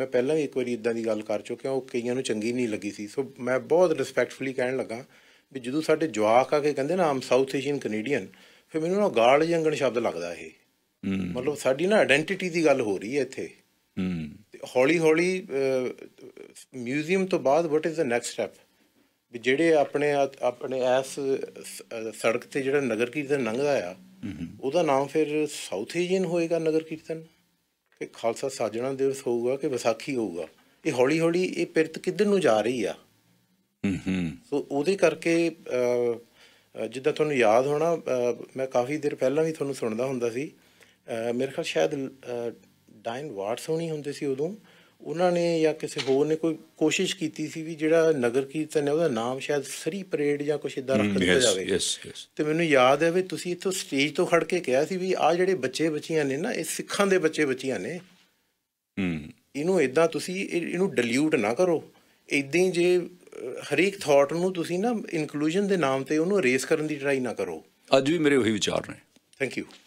ਮੈਂ ਪਹਿਲਾਂ ਵੀ ਇੱਕ ਵਾਰੀ ਇਦਾਂ ਦੀ ਗੱਲ ਕਰ ਚੁੱਕਿਆ ਉਹ ਕਈਆਂ ਨੂੰ ਚੰਗੀ ਨਹੀਂ ਲੱਗੀ ਸੀ ਸੋ ਮੈਂ ਬਹੁਤ ਰਿਸਪੈਕਟਫੁਲੀ ਕਹਿਣ ਲੱਗਾ ਵੀ ਜਦੋਂ ਸਾਡੇ ਜਵਾਕ ਆ ਕੇ ਕਹਿੰਦੇ ਨਾ ਆਮ ਸਾਊਥ ਏਸ਼ੀਅਨ ਕੈਨੇਡੀਅਨ ਫਿਰ ਮੈਨੂੰ ਨਾ ਗਾਲ ਜੰਗਣ ਸ਼ਬਦ ਲੱਗਦਾ ਇਹ ਮਤਲਬ ਸਾਡੀ ਨਾ ਆਇਡੈਂਟੀਟੀ ਦੀ ਗੱਲ ਹੋ ਰਹੀ ਹੈ ਇੱਥੇ ਹੌਲੀ ਹੌਲੀ ਮਿਊਜ਼ੀਅਮ ਤੋਂ ਬਾਅਦ what is the next step ਵੀ ਜਿਹੜੇ ਆਪਣੇ ਆਪਣੇ ਐਸ ਸੜਕ ਤੇ ਜਿਹੜਾ ਨਗਰ ਕੀਰਤਨ ਲੰਘਦਾ ਆ ਉਹਦਾ ਨਾਮ ਫਿਰ ਸਾਊਥ ਏਸ਼ੀਅਨ ਹੋਏਗਾ ਨਗਰ ਕੀਰਤਨ ਕਿ ਖਾਲਸਾ ਸਾਜਣਾ ਦਿਵਸ ਹੋਊਗਾ ਕਿ ਵਿਸਾਖੀ ਹੋਊਗਾ ਇਹ ਹੌਲੀ ਹੌਲੀ ਇਹ ਪਿਰਤ ਕਿੱਧਰ ਨੂੰ ਜਾ ਰਹੀ ਆ ਹੂੰ ਹੂੰ ਸੋ ਉਹਦੇ ਕਰਕੇ ਜਿੱਦਾਂ ਤੁਹਾਨੂੰ ਯਾਦ ਹੋਣਾ ਮੈਂ ਕਾਫੀ ਦਿਨ ਪਹਿਲਾਂ ਵੀ ਤੁਹਾਨੂੰ ਸੁਣਦਾ ਹੁੰਦਾ ਸੀ ਮੇਰੇ ਖਿਆਲ ਸ਼ਾਇਦ ਡਾਇਨ ਵਾਟਸ ਹੋਣੀ ਹੁੰਦੇ ਸੀ ਉਦੋਂ ਉਹਨਾਂ ਨੇ ਜਾਂ ਕਿਸੇ ਹੋਰ ਨੇ ਕੋਈ ਕੋਸ਼ਿਸ਼ ਕੀਤੀ ਸੀ ਵੀ ਜਿਹੜਾ ਨਗਰ ਕੀਰਤਨ ਹੈ ਉਹਦਾ ਨਾਮ ਸ਼ਾਇਦ ਸਰੀ ਪਰੇਡ ਜਾਂ ਕੁਝ ਇਦਾਂ ਰੱਖ ਦਿੱਤਾ ਜਾਵੇ ਤੇ ਮੈਨੂੰ ਯਾਦ ਹੈ ਵੀ ਤੁਸੀਂ ਇੱਥੋਂ ਸਟੇਜ ਤੋਂ ਖੜ ਕੇ ਕਿਹਾ ਸੀ ਵੀ ਆ ਜਿਹੜੇ ਬੱਚੇ ਬੱਚੀਆਂ ਨੇ ਨਾ ਇਹ ਸਿੱਖਾਂ ਦੇ ਬੱਚੇ ਬੱਚੀਆਂ ਨੇ ਹੂੰ ਇਹਨੂੰ ਇਦਾਂ ਤੁਸੀਂ ਇਹਨੂੰ ਡਿਲੂਟ ਨਾ ਕਰੋ ਇਦਾਂ ਹੀ ਜੇ ਹਰੇਕ ਥਾਟ ਨੂੰ ਤੁਸੀਂ ਨਾ ਇਨਕਲੂਜਨ ਦੇ ਨਾਮ ਤੇ ਉਹਨੂੰ ਰੇਸ ਕਰਨ ਦੀ ਟਰਾਈ ਨਾ ਕਰੋ ਅੱਜ ਵੀ ਮੇਰੇ ਉਹੀ ਵਿਚਾਰ ਨੇ ਥੈਂਕ ਯੂ